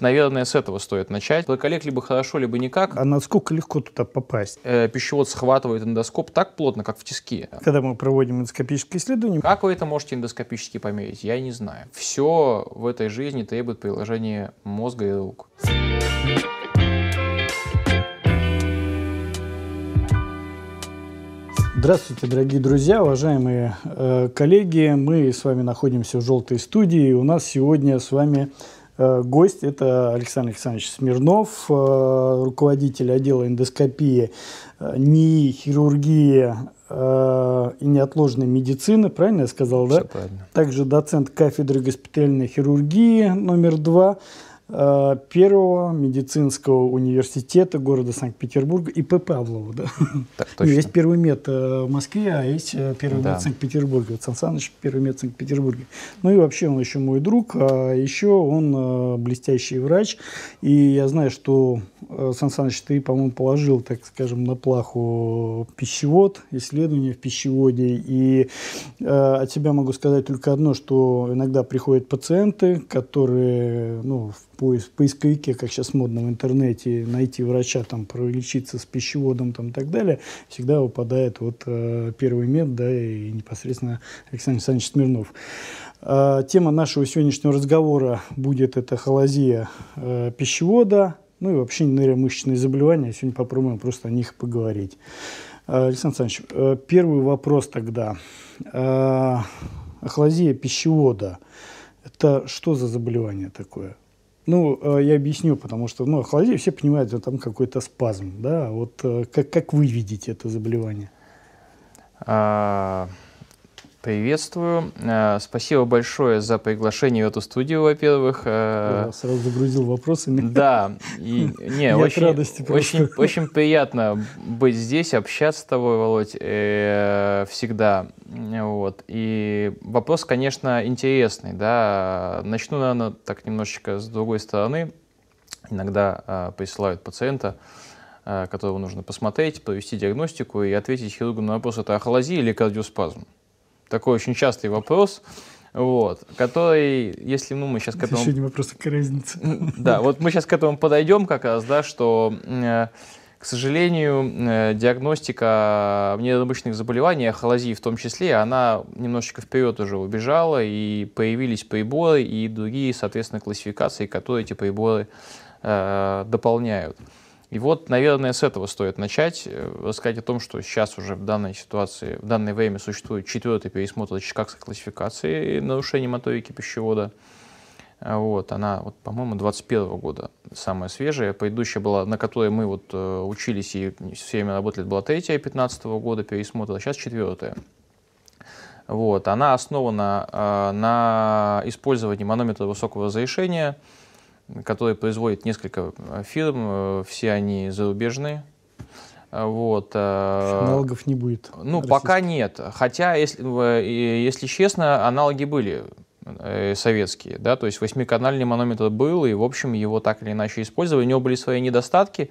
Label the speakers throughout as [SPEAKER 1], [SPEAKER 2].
[SPEAKER 1] Наверное, с этого стоит начать. Локолег либо хорошо, либо никак. А насколько легко туда попасть? Э, пищевод схватывает эндоскоп так плотно, как в тиске. Когда мы проводим эндоскопические исследования... Как вы это можете эндоскопически померить? Я не знаю. Все в этой жизни требует приложения мозга и рук.
[SPEAKER 2] Здравствуйте, дорогие друзья, уважаемые э, коллеги. Мы с вами находимся в «Желтой студии». У нас сегодня с вами Э, гость – это Александр Александрович Смирнов, э, руководитель отдела эндоскопии э, НИИ хирургии и неотложной медицины, правильно я сказал, Все да? правильно. Также доцент кафедры госпитальной хирургии номер два – Э, первого медицинского университета города Санкт-Петербурга и П. Павлова. Да? Так ну, точно. Есть первый мед э, в Москве, а есть э, первый да. мед Санкт-Петербурга. Сан Саныч первый мед санкт петербурге Ну и вообще он еще мой друг, а еще он блестящий врач. И я знаю, что Сан Саныч, ты, по-моему, положил, так скажем, на плаху пищевод, исследование в пищеводе. И э, от себя могу сказать только одно, что иногда приходят пациенты, которые ну, поиск, в поисковике, как сейчас модно в интернете, найти врача, там, пролечиться с пищеводом там, и так далее, всегда выпадает вот э, первый мед, да, и непосредственно Александр Александрович Смирнов. Э, тема нашего сегодняшнего разговора будет это холозия э, пищевода, ну и вообще нейромышечные заболевания. Сегодня попробуем просто о них поговорить. А, Александр Александрович, э, первый вопрос тогда. Ахлазия пищевода – это что за заболевание такое? Ну, э, я объясню, потому что, ну, охладе все понимают, что там какой-то спазм, да, вот э, как, как вы видите это заболевание?
[SPEAKER 1] А... -а, -а. Приветствую. Э, спасибо большое за приглашение в эту студию, во-первых. Э, Я
[SPEAKER 2] сразу загрузил
[SPEAKER 1] вопросами. Да. И, не, Я очень, радости очень, очень приятно быть здесь, общаться с тобой, Володь, э, всегда. Вот. И вопрос, конечно, интересный. Да? Начну, наверное, так немножечко с другой стороны. Иногда присылают пациента, которого нужно посмотреть, провести диагностику и ответить хирургу на вопрос, это ахолазия или кардиоспазм такой очень частый вопрос, вот, который, если ну, мы сейчас к этому... Еще не
[SPEAKER 2] вопрос, какая разница. Да,
[SPEAKER 1] вот мы сейчас к этому подойдем как раз, да, что, э, к сожалению, э, диагностика внеобычных заболеваний, ахолазии в том числе, она немножечко вперед уже убежала, и появились приборы и другие, соответственно, классификации, которые эти приборы э, дополняют. И вот, наверное, с этого стоит начать. Э, рассказать о том, что сейчас уже в данной ситуации, в данное время существует четвертый пересмотр чикагской классификации нарушений моторики пищевода. А, вот, она, вот, по-моему, 21 -го года самая свежая. Предыдущая была, на которой мы вот э, учились и все время работали, была третья 15 -го года пересмотра, а сейчас четвертая. Вот, она основана э, на использовании манометра высокого разрешения, который производит несколько э, фирм, э, все они зарубежные. Э, вот. Аналогов не будет. Ну, российских. пока нет. Хотя, если, если честно, аналоги были советские, да, то есть восьмиканальный манометр был, и, в общем, его так или иначе использовали. У него были свои недостатки,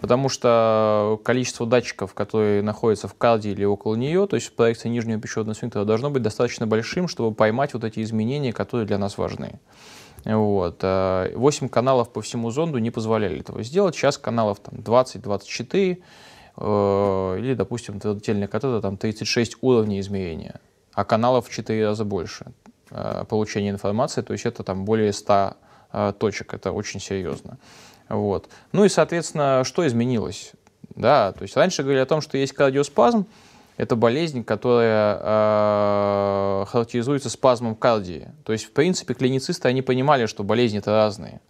[SPEAKER 1] потому что количество датчиков, которые находятся в карде или около нее, то есть в проекции нижнего пищеводного сфинктера, должно быть достаточно большим, чтобы поймать вот эти изменения, которые для нас важны. Вот. 8 э, каналов по всему зонду не позволяли этого сделать. Сейчас каналов там 20-24 э, или, допустим, тельная катета там 36 уровней измерения, а каналов в 4 раза больше э, получения информации, то есть это там более 100 э, точек, это очень серьезно. Вот. Ну и, соответственно, что изменилось? Да, то есть раньше говорили о том, что есть кардиоспазм, это болезнь, которая э, характеризуется спазмом кардии. То есть, в принципе, клиницисты, они понимали, что болезни то разные.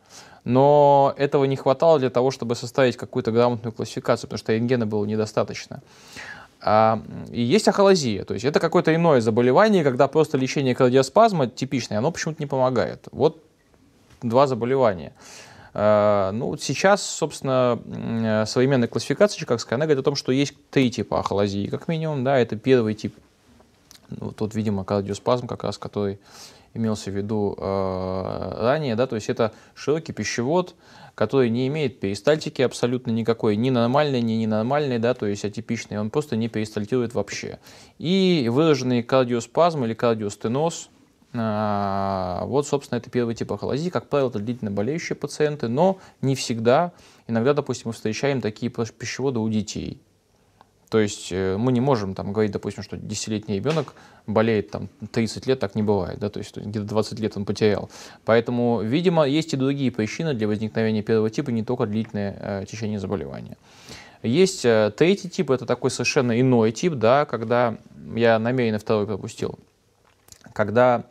[SPEAKER 1] Но этого не хватало для того, чтобы составить какую-то грамотную классификацию, потому что рентгена было недостаточно. А, и есть ахолазия, то есть это какое-то иное заболевание, когда просто лечение кардиоспазма типичное, оно почему-то не помогает. Вот два заболевания. А, ну, сейчас, собственно, э, современная классификация чикагская, она говорит о том, что есть три типа ахолазии, как минимум, да, это первый тип, ну, тут, видимо, кардиоспазм как раз, который имелся в виду э, ранее, да, то есть это широкий пищевод, который не имеет перистальтики абсолютно никакой, ни нормальной, ни ненормальной, да, то есть атипичный, он просто не перистальтирует вообще. И выраженный кардиоспазм или кардиостеноз – а, вот, собственно, это первый тип ахолазии. Как правило, это длительно болеющие пациенты, но не всегда. Иногда, допустим, мы встречаем такие пищеводы у детей. То есть э, мы не можем там, говорить, допустим, что десятилетний ребенок болеет там, 30 лет, так не бывает. Да? То есть где-то 20 лет он потерял. Поэтому, видимо, есть и другие причины для возникновения первого типа, не только длительное э, течение заболевания. Есть э, третий тип, это такой совершенно иной тип, да, когда я намеренно второй пропустил. Когда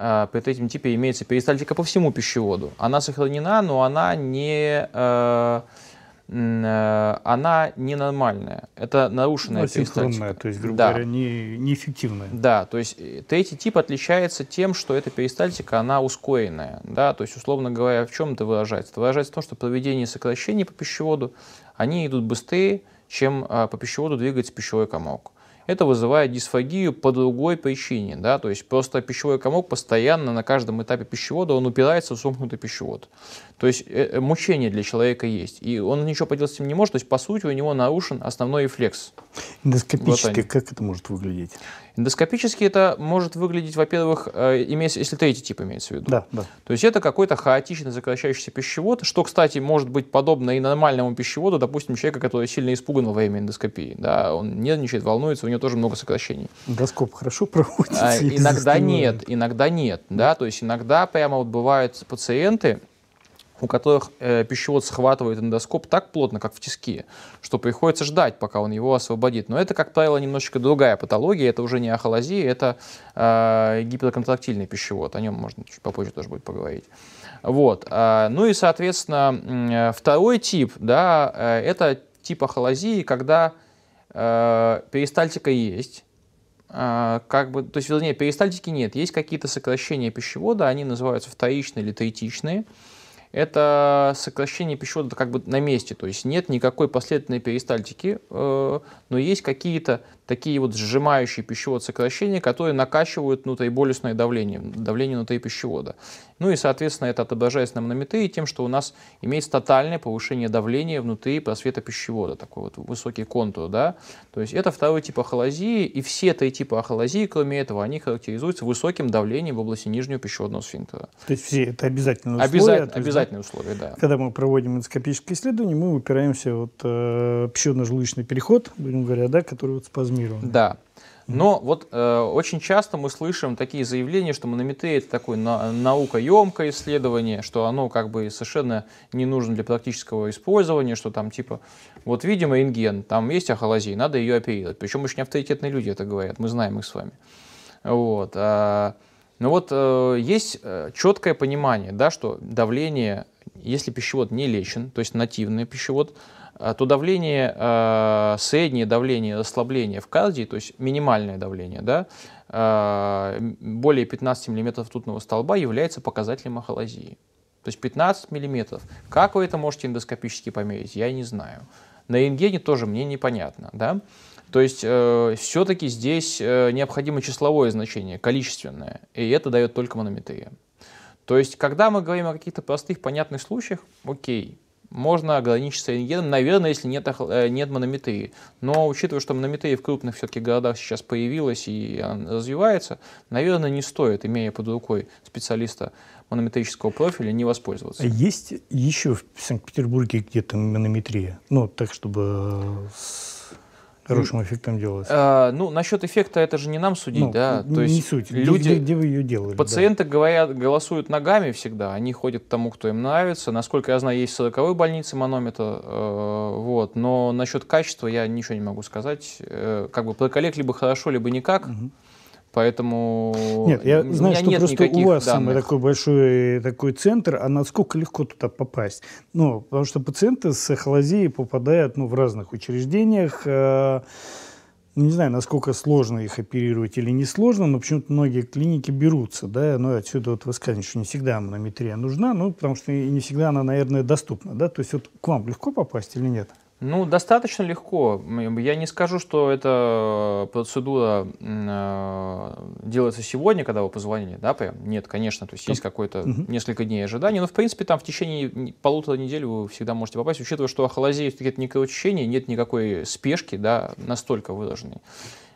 [SPEAKER 1] а, при третьем типе имеется перистальтика по всему пищеводу. Она сохранена, но она не э, э, она ненормальная. Это нарушенная ну, перистальтика. то есть, грубо да. говоря, не, неэффективная. Да, то есть э, третий тип отличается тем, что эта перистальтика, она ускоренная. Да? То есть, условно говоря, в чем это выражается? Это выражается в том, что проведение сокращений по пищеводу, они идут быстрее, чем а, по пищеводу двигается пищевой комок это вызывает дисфагию по другой причине. Да? То есть просто пищевой комок постоянно на каждом этапе пищевода он упирается в сомкнутый пищевод. То есть э, э, мучение для человека есть. И он ничего поделать с ним не может. То есть по сути у него нарушен основной рефлекс. Эндоскопически вот
[SPEAKER 2] как это может выглядеть?
[SPEAKER 1] Эндоскопически это может выглядеть, во-первых, э, имеется, если третий тип имеется в виду. Да, да. То есть это какой-то хаотичный сокращающийся пищевод, что, кстати, может быть подобно и нормальному пищеводу, допустим, человека, который сильно испуган во время эндоскопии. Да, он нервничает, волнуется, у него тоже много сокращений.
[SPEAKER 2] Эндоскоп хорошо проходит? А, иногда нет,
[SPEAKER 1] иногда нет. Да? То есть иногда прямо вот бывают пациенты, у которых э, пищевод схватывает эндоскоп так плотно, как в тиске, что приходится ждать, пока он его освободит. Но это, как правило, немножечко другая патология, это уже не ахолазия, это э, а, гиперконтрактильный пищевод, о нем можно чуть попозже тоже будет поговорить. Вот. А, ну и, соответственно, э, второй тип, да, э, это тип ахолазии, когда э, перистальтика есть, а, как бы, то есть, вернее, перистальтики нет, есть какие-то сокращения пищевода, они называются вторичные или третичные, это сокращение пищевода как бы на месте, то есть нет никакой последовательной перистальтики, э, но есть какие-то такие вот сжимающие пищевод сокращения, которые накачивают внутриболюсное давление, давление внутри пищевода. Ну и, соответственно, это отображается на манометрии тем, что у нас имеется тотальное повышение давления внутри просвета пищевода, такой вот высокий контур, да. То есть это второй тип ахолазии, и все три типа ахолазии, кроме этого, они характеризуются высоким давлением в области нижнего пищеводного сфинктера.
[SPEAKER 2] То есть все это обязательные условия? Обяза... Есть, обязательные да? условия, да. Когда мы проводим эндоскопическое исследование, мы упираемся вот э, пищеводно-желудочный переход, будем говоря, да, который вот спазм миру.
[SPEAKER 1] Да. Но вот э, очень часто мы слышим такие заявления, что монометрия это такое на, наукоемкое исследование, что оно как бы совершенно не нужно для практического использования, что там типа, вот видимо инген там есть ахалазия, надо ее оперировать. Причем очень авторитетные люди это говорят, мы знаем их с вами. Вот. А, но ну вот э, есть э, четкое понимание, да, что давление, если пищевод не лечен, то есть нативный пищевод, Э, то давление э, среднее давление расслабления в кардии, то есть минимальное давление, да, э, более 15 мм ртутного столба является показателем ахолазии. То есть 15 мм. Как вы это можете эндоскопически померить, я не знаю. На рентгене тоже мне непонятно. Да? То есть э, все-таки здесь э, необходимо числовое значение, количественное, и это дает только манометрия. То есть, когда мы говорим о каких-то простых, понятных случаях, окей, можно ограничиться рентгеном, наверное, если нет, э, нет монометрии. Но учитывая, что монометрия в крупных все-таки городах сейчас появилась и развивается, наверное, не стоит, имея под рукой специалиста монометрического профиля, не воспользоваться. А
[SPEAKER 2] есть еще в Санкт-Петербурге где-то монометрия? Ну, так, чтобы э, с Хорошим эффектом делалось
[SPEAKER 1] А, ну, насчет эффекта это же не нам судить, ну, да? То не суть. Люди, где, где
[SPEAKER 2] вы ее делали? Пациенты
[SPEAKER 1] да. говорят, голосуют ногами всегда. Они ходят к тому, кто им нравится. Насколько я знаю, есть в 40 больнице манометр. Э, вот. Но насчет качества я ничего не могу сказать. Э, как бы про коллег либо хорошо, либо никак. Угу. Поэтому нет, я знаю, что нет просто у вас данных. самый такой
[SPEAKER 2] большой такой центр, а насколько легко туда попасть? Ну, потому что пациенты с Эхолазией попадают ну, в разных учреждениях. Э, ну, не знаю, насколько сложно их оперировать или не сложно, но почему-то многие клиники берутся, да, но отсюда вот вы сказали, что не всегда манометрия нужна, ну, потому что не всегда она, наверное, доступна, да, то есть вот к вам легко попасть или нет?
[SPEAKER 1] Ну, достаточно легко. Я не скажу, что эта э, процедура э, делается сегодня, когда вы позвонили, да, прям? Нет, конечно, то есть есть какое-то угу. несколько дней ожидания, но, в принципе, там в течение полутора недель вы всегда можете попасть, учитывая, что ахалазия все-таки это не кровотечение, нет никакой спешки, да, настолько выраженной.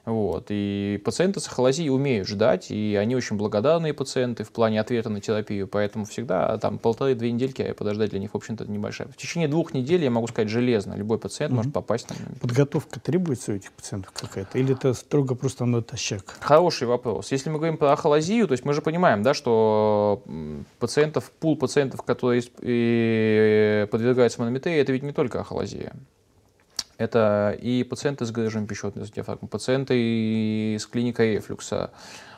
[SPEAKER 1] Вот. И пациенты с ахолазией умеют ждать, и они очень благодарные пациенты в плане ответа на терапию, поэтому всегда а, там полторы-две недельки а подождать для них, в общем-то, небольшая. В течение двух недель, я могу сказать, железно, любой пациент угу. может попасть на
[SPEAKER 2] Подготовка требуется у этих пациентов какая-то, или это строго просто натощак?
[SPEAKER 1] Хороший вопрос. Если мы говорим про ахолазию, то есть мы же понимаем, да, что пациентов, пул пациентов, которые э, подвергаются манометрии, это ведь не только ахолазия. Это и пациенты с ГЖМ пищеводной диафрагмы, пациенты с клиникой эфлюкса,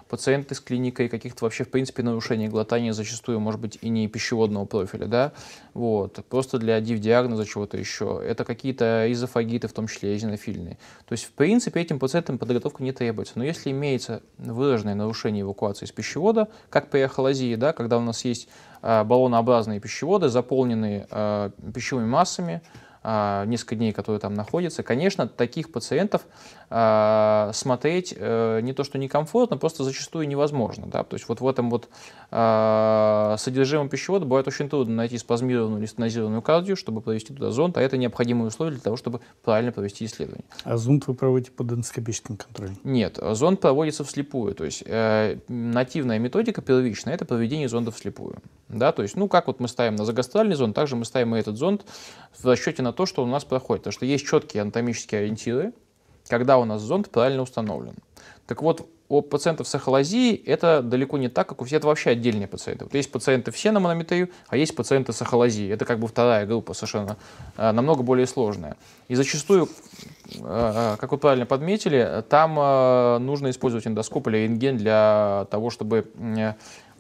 [SPEAKER 1] пациенты с клиникой каких-то вообще, в принципе, нарушений глотания зачастую, может быть, и не пищеводного профиля, да, вот, просто для диагноза чего-то еще. Это какие-то изофагиты, в том числе эзинофильные. То есть, в принципе, этим пациентам подготовка не требуется. Но если имеется выраженное нарушение эвакуации из пищевода, как при ахолазии, да, когда у нас есть а, баллонообразные пищеводы, заполненные э, пищевыми массами, а, несколько дней, которые там находятся. Конечно, таких пациентов а, смотреть э, не то, что некомфортно, просто зачастую невозможно. Да? То есть вот в этом вот а, содержимом пищевода бывает очень трудно найти спазмированную или стенозированную кардию, чтобы провести туда зонд, а это необходимое условие для того, чтобы правильно провести исследование. А
[SPEAKER 2] зонд вы проводите под эндоскопическим контролем?
[SPEAKER 1] Нет, зонд проводится вслепую. То есть э, нативная методика первичная – это проведение зонда вслепую. Да, то есть, ну, как вот мы ставим на загастральный зонд, также мы ставим и этот зонд в расчете на то, что у нас проходит. Потому что есть четкие анатомические ориентиры, когда у нас зонд правильно установлен. Так вот, у пациентов с эхолазией это далеко не так, как у всех, это вообще отдельные пациенты. Вот есть пациенты все на монометрию, а есть пациенты с эхолазией. Это как бы вторая группа совершенно, а, намного более сложная. И зачастую, а, а, как вы правильно подметили, там нужно использовать эндоскоп или рентген для того, чтобы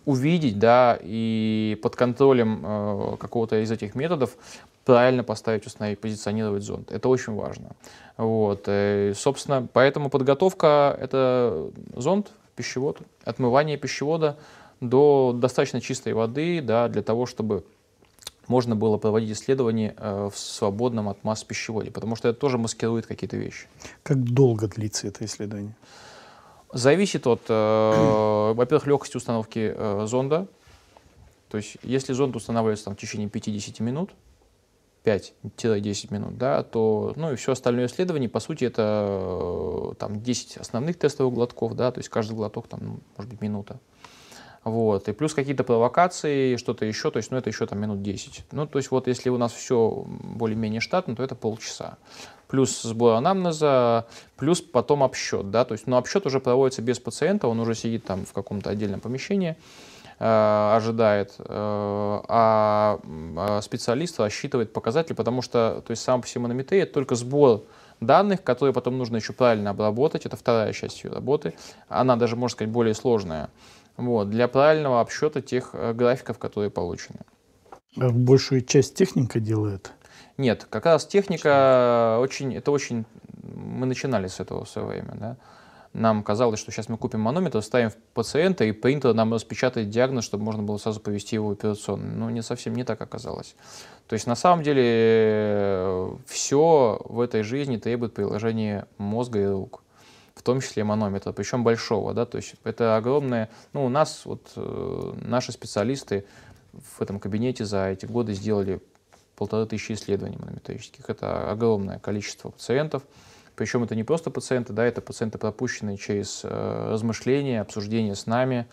[SPEAKER 1] увидеть, да, и под контролем э, какого-то из этих методов правильно поставить установить, позиционировать зонд. Это очень важно. Вот. Э, и, собственно, поэтому подготовка — это зонд, пищевод, отмывание пищевода до достаточно чистой воды, да, для того, чтобы можно было проводить исследования э, в свободном от масс пищеводе, потому что это тоже маскирует какие-то вещи.
[SPEAKER 2] Как долго длится это исследование?
[SPEAKER 1] Зависит от, э, во-первых, легкости установки э, зонда. То есть, если зонд устанавливается там, в течение 50 минут, 5-10 минут, да, то, ну и все остальное исследование, по сути, это э, там 10 основных тестовых глотков, да, то есть каждый глоток там, ну, может быть, минута. Вот, и плюс какие-то провокации, что-то еще, то есть, ну, это еще там минут 10. Ну, то есть, вот если у нас все более-менее штатно, то это полчаса плюс сбор анамнеза, плюс потом обсчет, да, то есть, но обсчет уже проводится без пациента, он уже сидит там в каком-то отдельном помещении, э, ожидает, э, а, а специалист рассчитывает показатели, потому что, то есть, сам по себе манометрия — это только сбор данных, которые потом нужно еще правильно обработать, это вторая часть ее работы, она даже, можно сказать, более сложная, вот, для правильного обсчета тех э, графиков, которые получены.
[SPEAKER 2] А большую часть техника делает?
[SPEAKER 1] Нет, как раз техника очень, это очень, мы начинали с этого в свое время, да. Нам казалось, что сейчас мы купим манометр, ставим в пациента, и принтер нам распечатает диагноз, чтобы можно было сразу повести его в операционную. Но не совсем не так оказалось. То есть на самом деле э, все в этой жизни требует приложения мозга и рук в том числе и манометра, причем большого, да, то есть это огромное, ну, у нас вот э, наши специалисты в этом кабинете за эти годы сделали полторы тысячи исследований манометрических. Это огромное количество пациентов. Причем это не просто пациенты, да, это пациенты, пропущенные через э, размышления, обсуждение с нами,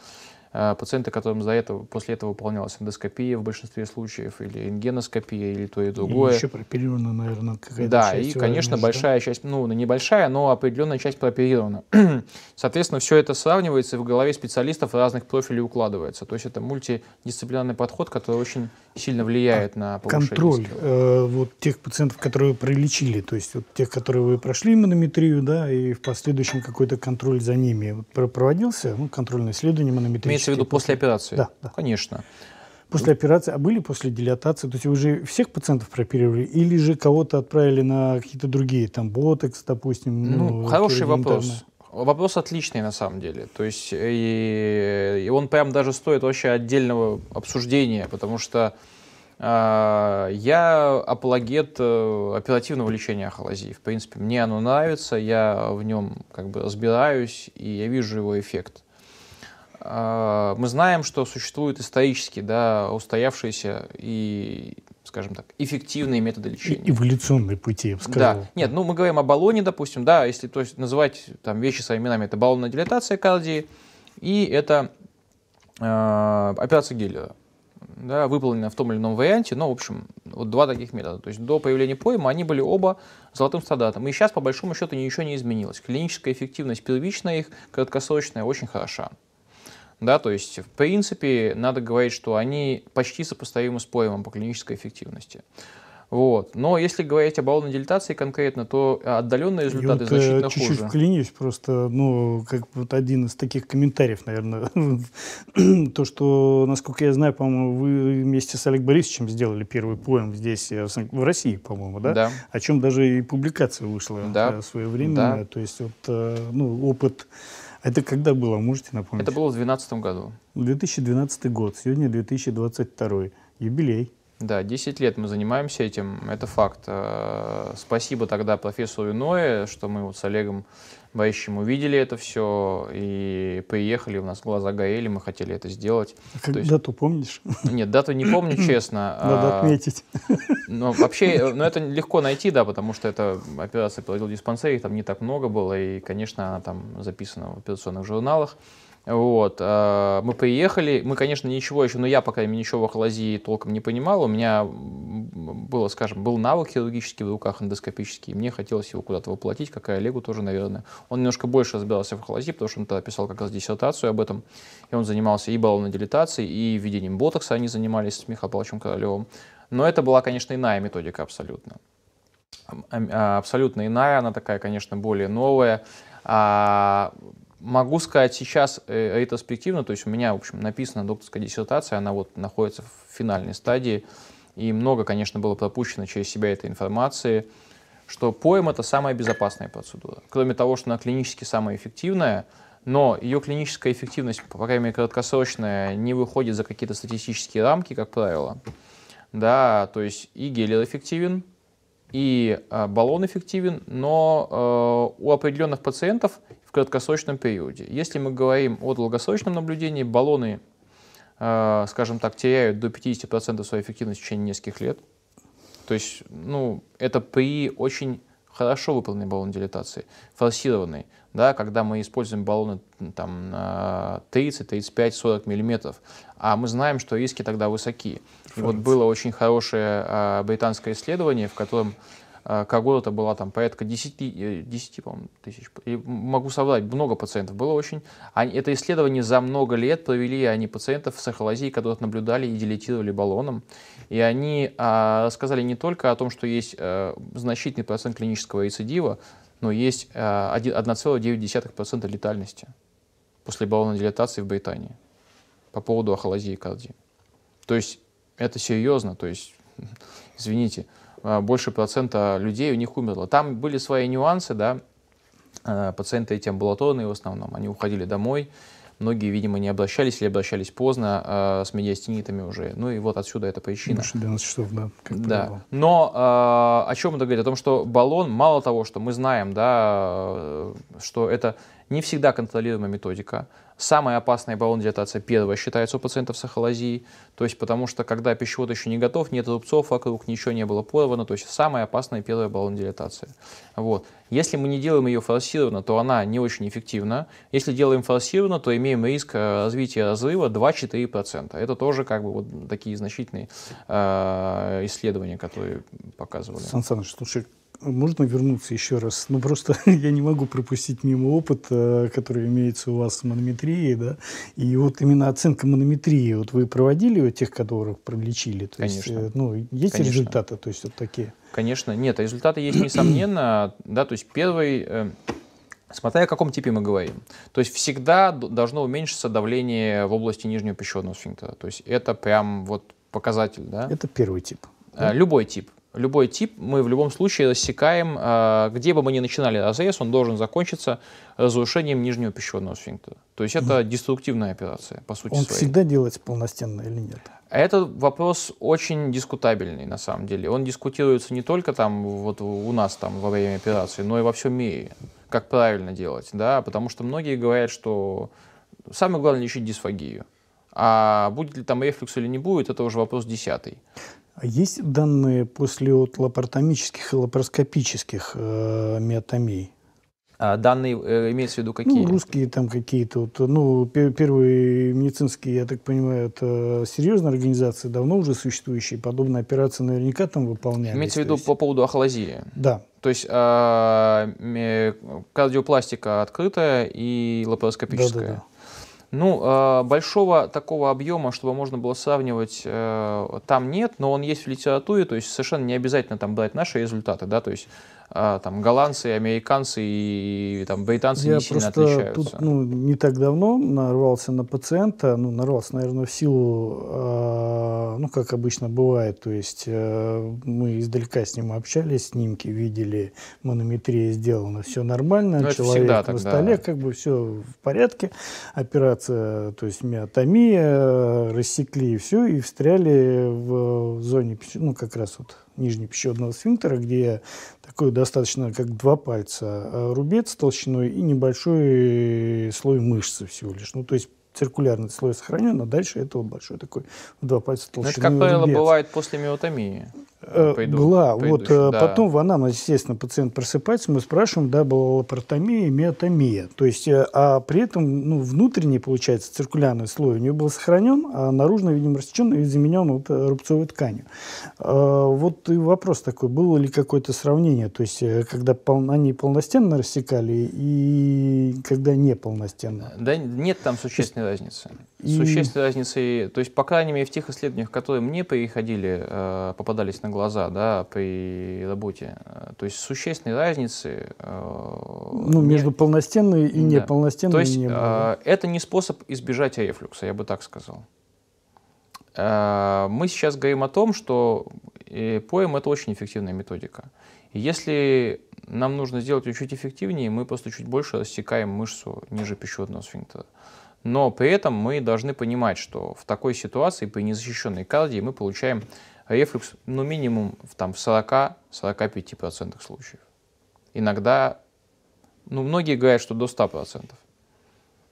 [SPEAKER 1] Э, пациенты, которым за это, после этого выполнялась эндоскопия в большинстве случаев, или рентгеноскопия, или то и другое. И еще
[SPEAKER 2] прооперирована, наверное, какая-то Да, часть и, конечно, места.
[SPEAKER 1] большая часть, ну, небольшая, но определенная часть прооперирована. Соответственно, все это сравнивается и в голове специалистов разных профилей укладывается. То есть это мультидисциплинарный подход, который очень сильно влияет а на повышение Контроль
[SPEAKER 2] э, вот тех пациентов, которые вы пролечили, то есть вот тех, которые вы прошли манометрию, да, и в последующем какой-то контроль за ними вот, проводился, ну, контрольное исследование манометрии имеете в виду
[SPEAKER 1] после операции? Да, да. Конечно.
[SPEAKER 2] После операции, а были после дилатации? То есть вы же всех пациентов прооперировали или же кого-то отправили на какие-то другие, там, ботекс, допустим? Ну, ну хороший вопрос.
[SPEAKER 1] Вопрос отличный на самом деле. То есть э, и, и он прям даже стоит вообще отдельного обсуждения, потому что э, я апологет э, оперативного лечения ахалазии. В принципе, мне оно нравится, я в нем как бы разбираюсь, и я вижу его эффект. А, мы знаем, что существуют исторически да, устоявшиеся и, скажем так, эффективные методы лечения.
[SPEAKER 2] И эволюционные пути, я бы сказал. Да.
[SPEAKER 1] Нет, ну мы говорим о баллоне, допустим, да, если то есть, называть там, вещи своими именами, это баллонная дилатация кардии и это э, операция Гиллера. Да, выполнена в том или ином варианте, но, в общем, вот два таких метода. То есть до появления пойма они были оба золотым стандартом. И сейчас, по большому счету, ничего не изменилось. Клиническая эффективность первичная их, краткосрочная, очень хороша. Да, то есть, в принципе, надо говорить, что они почти сопоставимы с поемом по клинической эффективности. Вот. Но если говорить об аудиодилитации конкретно, то а, отдаленные результаты вот, э, значительно чуть-чуть хуже. Чуть-чуть
[SPEAKER 2] вклинюсь, просто, ну, как вот один из таких комментариев, наверное, то, что, насколько я знаю, по-моему, вы вместе с Олег Борисовичем сделали первый поем здесь, э, в России, по-моему, да? Да. О чем даже и публикация вышла да. в э, свое время. Да. То есть, вот, ну, опыт это когда было, можете напомнить? Это
[SPEAKER 1] было в 2012 году.
[SPEAKER 2] 2012 год, сегодня 2022, юбилей.
[SPEAKER 1] Да, 10 лет мы занимаемся этим, это факт. Э, спасибо тогда профессору Иное, что мы вот с Олегом Боищем увидели это все и приехали, у нас глаза горели, мы хотели это сделать. А как То есть...
[SPEAKER 2] дату помнишь? Нет, дату не помню, честно. Надо а... отметить.
[SPEAKER 1] Но вообще, э, ну это легко найти, да, потому что это операция проводил диспансерий, там не так много было, и, конечно, она там записана в операционных журналах. Вот, э, мы приехали, мы, конечно, ничего еще, но я, по крайней мере, ничего в ахлазии толком не понимал, у меня было, скажем, был навык хирургический в руках эндоскопический, мне хотелось его куда-то воплотить, как и Олегу тоже, наверное. Он немножко больше разбирался в ахлазии, потому что он тогда писал как раз диссертацию об этом, и он занимался и баллонодилитацией, и введением ботокса они занимались с Михаилом Павловичем Королевым. Но это была, конечно, иная методика абсолютно. А, абсолютно иная, она такая, конечно, более новая. А, Могу сказать сейчас э, ретроспективно, то есть у меня, в общем, написана докторская диссертация, она вот находится в финальной стадии, и много, конечно, было пропущено через себя этой информации, что поем — это самая безопасная процедура. Кроме того, что она клинически самая эффективная, но ее клиническая эффективность, по крайней мере, краткосрочная, не выходит за какие-то статистические рамки, как правило. Да, то есть и гелер эффективен, и а, баллон эффективен, но э, у определенных пациентов в краткосрочном периоде. Если мы говорим о долгосрочном наблюдении, баллоны, э, скажем так, теряют до 50% своей эффективности в течение нескольких лет. То есть, ну, это при очень хорошо выполненной баллонной дилатации, форсированной, да, когда мы используем баллоны там, на 30, 35, 40 миллиметров, а мы знаем, что риски тогда высоки. И вот было очень хорошее а, британское исследование, в котором Э, когорта была там порядка 10, 10 по тысяч, и могу соврать, много пациентов было очень. Они, а это исследование за много лет провели они пациентов с эхолазией, которых наблюдали и дилетировали баллоном. И они а, рассказали не только о том, что есть а, значительный процент клинического рецидива, но есть э, а, 1,9% летальности после баллонной дилатации в Британии по поводу ахолазии кардии. То есть это серьезно, то есть, извините, а, больше процента людей у них умерло. Там были свои нюансы, да, а, пациенты эти амбулаторные в основном, они уходили домой, многие, видимо, не обращались или обращались поздно э, с медиастенитами уже. Ну и вот отсюда эта причина. Больше 12 часов, да. да. Но э, о чем это говорит? О том, что баллон, мало того, что мы знаем, да, э, что это не всегда контролируемая методика. Самая опасная бравонная дилатация первая считается у пациентов с ахолазией, то есть потому что когда пищевод еще не готов, нет рубцов вокруг, ничего не было порвано, то есть самая опасная первая бравонная дилатация. Вот. Если мы не делаем ее форсированно, то она не очень эффективна. Если делаем форсированно, то имеем риск э, развития разрыва 2-4%. Это тоже как бы вот такие значительные э, исследования, которые показывали. Сан Саныч, слушай,
[SPEAKER 2] можно вернуться еще раз? Ну, просто я не могу пропустить мимо опыта, который имеется у вас в манометрии, да? И вот именно оценка манометрии, вот вы проводили у тех, которых пролечили? То Конечно. Есть, э, ну, есть Конечно. результаты, то есть вот такие?
[SPEAKER 1] Конечно, нет, а результаты есть несомненно, да, то есть первый... Э, смотря о каком типе мы говорим. То есть всегда должно уменьшиться давление в области нижнего пищеводного сфинктера. То есть это прям вот показатель, да?
[SPEAKER 2] Это первый тип.
[SPEAKER 1] Да? Э, любой тип любой тип мы в любом случае рассекаем, э, где бы мы ни начинали АЗС он должен закончиться разрушением нижнего пищеводного сфинктера. То есть это деструктивная операция, по сути Он своей. всегда
[SPEAKER 2] делается полностенно или нет?
[SPEAKER 1] этот вопрос очень дискутабельный, на самом деле. Он дискутируется не только там вот у нас там во время операции, но и во всем мире, как правильно делать, да, потому что многие говорят, что самое главное лечить дисфагию. А будет ли там рефлюкс или не будет, это уже вопрос десятый.
[SPEAKER 2] А есть данные после от лапаротомических и лапароскопических э, миотомий?
[SPEAKER 1] А данные э, имеются в виду ну, какие? Ну,
[SPEAKER 2] русские там какие-то. Вот, ну, первые медицинские, я так понимаю, это серьезные организации, давно уже существующие. Подобные операции наверняка там выполнялись. Имеется
[SPEAKER 1] в виду есть... по поводу ахлазии? Да. То есть а, э, кардиопластика открытая и лапароскопическая? Да, да, да. Ну, а, большого такого объема, чтобы можно было сравнивать, э, там нет, но он есть в литературе, то есть совершенно не обязательно там брать наши результаты, да, то есть а, там голландцы, американцы и там британцы Я не сильно отличаются.
[SPEAKER 2] Тут, ну, не так давно нарвался на пациента, ну, нарвался, наверное, в силу, э, ну, как обычно бывает, то есть э, мы издалека с ним общались, снимки видели, манометрия сделана, все нормально, Но ну, человек на тогда... столе, как бы все в порядке, операция, то есть миотомия, рассекли все и встряли в зоне, ну, как раз вот нижнепищеводного сфинктера, где такой достаточно как два пальца э, рубец толщиной и небольшой слой мышцы всего лишь. Ну, то есть циркулярный слой сохранен, а дальше это вот большой такой два пальца толщины. Ну, это, как правило, рубец. бывает
[SPEAKER 1] после миотомии. Э, э, пойду, Гла, пойду вот э, еще, да. потом
[SPEAKER 2] в анамнезе, естественно, пациент просыпается, мы спрашиваем, да, была лапаротомия, миотомия. То есть, а при этом ну, внутренний, получается, циркулярный слой у него был сохранен, а наружный, видимо, рассечен и заменен вот рубцовой тканью. А, вот и вопрос такой, было ли какое-то сравнение, то есть, когда пол, они полностенно рассекали и когда не полностенно?
[SPEAKER 1] Да нет там существенной есть, разницы. И... Существенной разницей, то есть, по крайней мере, в тех исследованиях, которые мне приходили, э, попадались на глаза, да, при работе, э, то есть существенной разницы... Э, ну,
[SPEAKER 2] между не... полностенной и да. неполностенной то есть, не э, было.
[SPEAKER 1] это не способ избежать рефлюкса, я бы так сказал. мы сейчас говорим о том, что поэм — это очень эффективная методика. Если нам нужно сделать ее чуть эффективнее, мы просто чуть больше рассекаем мышцу ниже пищеводного сфинктера но при этом мы должны понимать, что в такой ситуации при незащищенной карде мы получаем рефлюкс ну минимум в, там, в 40-45% случаев. Иногда, ну многие говорят, что до 100%.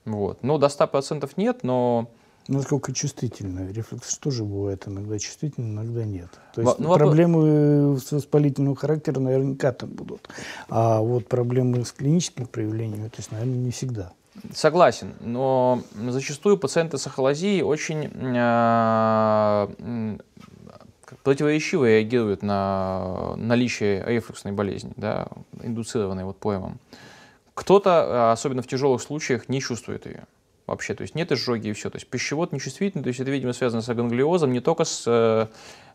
[SPEAKER 1] Вот. Ну до 100% нет, но
[SPEAKER 2] ну, Насколько чувствительно? Рефлекс тоже бывает иногда чувствительно, иногда нет. То есть ну, проблемы с воспалительного характера наверняка там будут. А вот проблемы с клиническим проявлением то есть, наверное, не всегда.
[SPEAKER 1] Согласен, но зачастую пациенты с ахолазией очень а, противоречиво реагируют на наличие рефлюксной болезни, да, индуцированной вот поэмом. Кто-то, а, особенно в тяжелых случаях, не чувствует ее вообще, то есть нет изжоги и все. То есть пищевод нечувствительный, то есть это, видимо, связано с аганглиозом не только с э,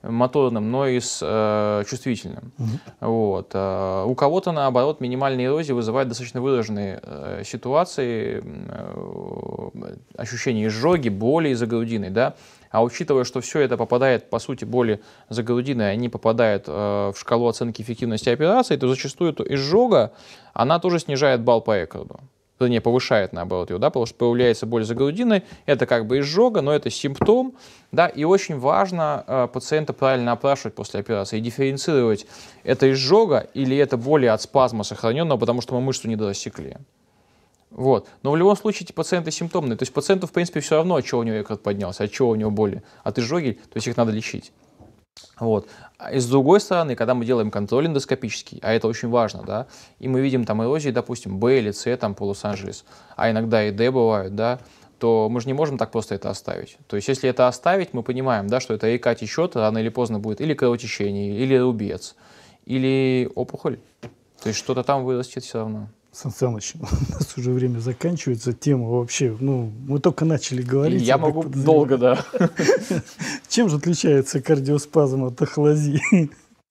[SPEAKER 1] моторным, но и с э, чувствительным. Угу. Вот. Э, у кого-то, наоборот, минимальная эрозия вызывает достаточно выраженные э, ситуации, э, ощущение изжоги, боли из-за грудины, да. А учитывая, что все это попадает, по сути, боли за грудиной, они попадают э, в шкалу оценки эффективности операции, то зачастую то изжога, она тоже снижает балл по Эккарду не повышает, наоборот, ее, да, потому что появляется боль за грудиной, это как бы изжога, но это симптом, да, и очень важно э, пациента правильно опрашивать после операции и дифференцировать, это изжога или это боли от спазма сохраненного, потому что мы мышцу не дорассекли. Вот. Но в любом случае эти пациенты симптомные. То есть пациенту, в принципе, все равно, от чего у него рекорд поднялся, от чего у него боли, от изжоги, то есть их надо лечить. Вот. А и с другой стороны, когда мы делаем контроль эндоскопический, а это очень важно, да, и мы видим там эрозии, допустим, Б или С там по Лос-Анджелес, а иногда и Д бывают, да, то мы же не можем так просто это оставить. То есть, если это оставить, мы понимаем, да, что эта река течет, рано или поздно будет или кровотечение, или рубец, или опухоль. То есть, что-то там вырастет все равно.
[SPEAKER 2] Сан Саныч, у нас уже время заканчивается, тема вообще, ну, мы только начали говорить. Я могу
[SPEAKER 1] долго, да.
[SPEAKER 2] Чем же отличается кардиоспазм от ахлазии?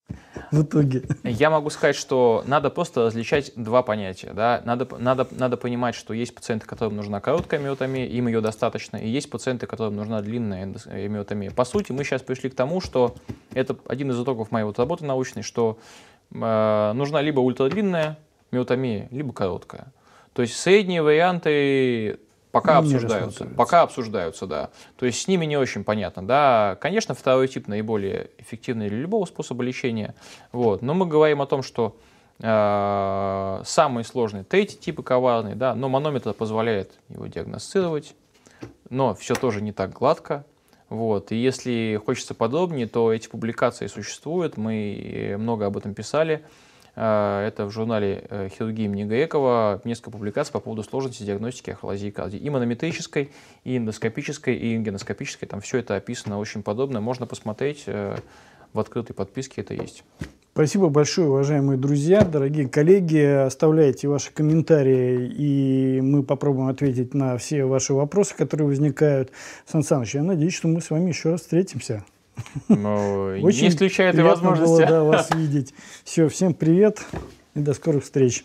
[SPEAKER 2] в итоге.
[SPEAKER 1] Я могу сказать, что надо просто различать два понятия. Да? Надо, надо, надо понимать, что есть пациенты, которым нужна короткая миотомия, им ее достаточно, и есть пациенты, которым нужна длинная миотомия. По сути, мы сейчас пришли к тому, что это один из итогов моей вот работы научной, что э, нужна либо ультрадлинная миотомия, либо короткая. То есть средние варианты пока ну, не обсуждаются. Пока обсуждаются, да. То есть с ними не очень понятно, да. Конечно, второй тип наиболее эффективный для любого способа лечения. Вот. Но мы говорим о том, что э, самый сложный третий тип коварный, да, но манометр позволяет его диагностировать, но все тоже не так гладко. Вот. И если хочется подробнее, то эти публикации существуют, мы э, много об этом писали. Э, это в журнале э, хирургии имени Грекова» несколько публикаций по поводу сложности диагностики ахалазии кардии. И манометрической, и эндоскопической, и ингеноскопической. Там все это описано очень подобно. Можно посмотреть э, в открытой подписке, это есть.
[SPEAKER 2] Спасибо большое, уважаемые друзья, дорогие коллеги. Оставляйте ваши комментарии, и мы попробуем ответить на все ваши вопросы, которые возникают. Сан Саныч, я надеюсь, что мы с вами еще раз встретимся.
[SPEAKER 1] Ну, Очень не исключает и возможности. Было, да, вас
[SPEAKER 2] видеть. Все, всем привет и до скорых встреч.